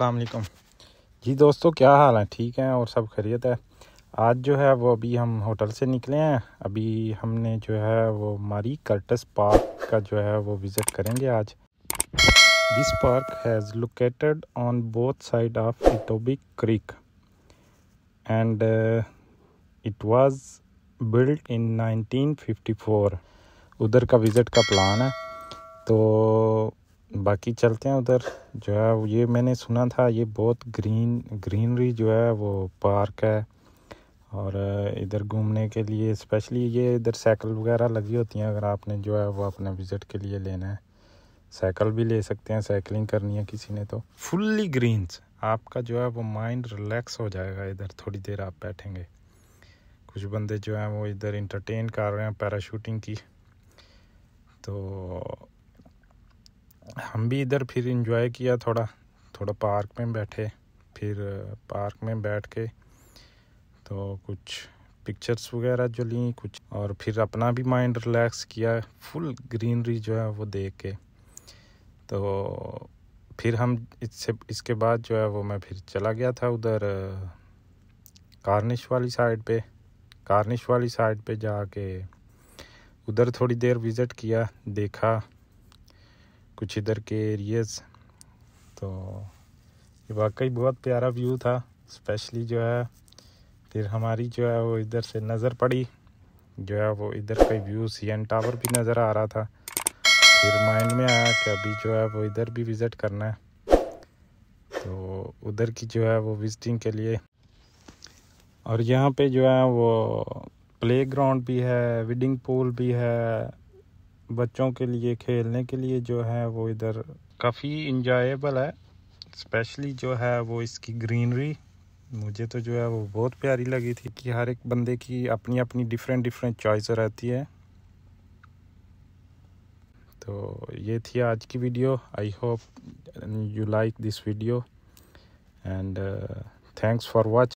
अलकुम जी दोस्तों क्या हाल है ठीक है और सब खैरियत है आज जो है वो अभी हम होटल से निकले हैं अभी हमने जो है वो मारी कर्टस पार्क का जो है वो विज़िट करेंगे आज this park has located on both side of Etobicoke Creek and it was built in 1954 उधर का विज़िट का प्लान है तो बाकी चलते हैं उधर जो है ये मैंने सुना था ये बहुत ग्रीन ग्रीनरी जो है वो पार्क है और इधर घूमने के लिए स्पेशली ये इधर साइकिल वगैरह लगी होती हैं अगर आपने जो है वो अपने विज़िट के लिए लेना है साइकिल भी ले सकते हैं साइकिलिंग करनी है किसी ने तो फुल्ली ग्रीन्स आपका जो है वो माइंड रिलैक्स हो जाएगा इधर थोड़ी देर आप बैठेंगे कुछ बंदे जो हैं वो इधर इंटरटेन कर रहे हैं पैराशूटिंग की तो हम भी इधर फिर इंजॉय किया थोड़ा थोड़ा पार्क में बैठे फिर पार्क में बैठ के तो कुछ पिक्चर्स वगैरह जो ली कुछ और फिर अपना भी माइंड रिलैक्स किया फुल ग्रीनरी जो है वो देख के तो फिर हम इससे इसके बाद जो है वो मैं फिर चला गया था उधर कार्निश वाली साइड पे कार्निश वाली साइड पे जाके उधर थोड़ी देर विज़िट किया देखा कुछ इधर के एरियाज तो ये वाकई बहुत प्यारा व्यू था स्पेशली जो है फिर हमारी जो है वो इधर से नज़र पड़ी जो है वो इधर का व्यू सी एन टावर भी नज़र आ रहा था फिर माइंड में आया कि अभी जो है वो इधर भी विज़िट करना है तो उधर की जो है वो विज़िटिंग के लिए और यहाँ पे जो है वो प्ले ग्राउंड भी है विडिंग पूल भी है बच्चों के लिए खेलने के लिए जो है वो इधर काफ़ी इंजॉयबल है स्पेशली जो है वो इसकी ग्रीनरी मुझे तो जो है वो बहुत प्यारी लगी थी कि हर एक बंदे की अपनी अपनी डिफरेंट डिफरेंट चॉइस रहती है तो ये थी आज की video I hope you like this video and thanks for watch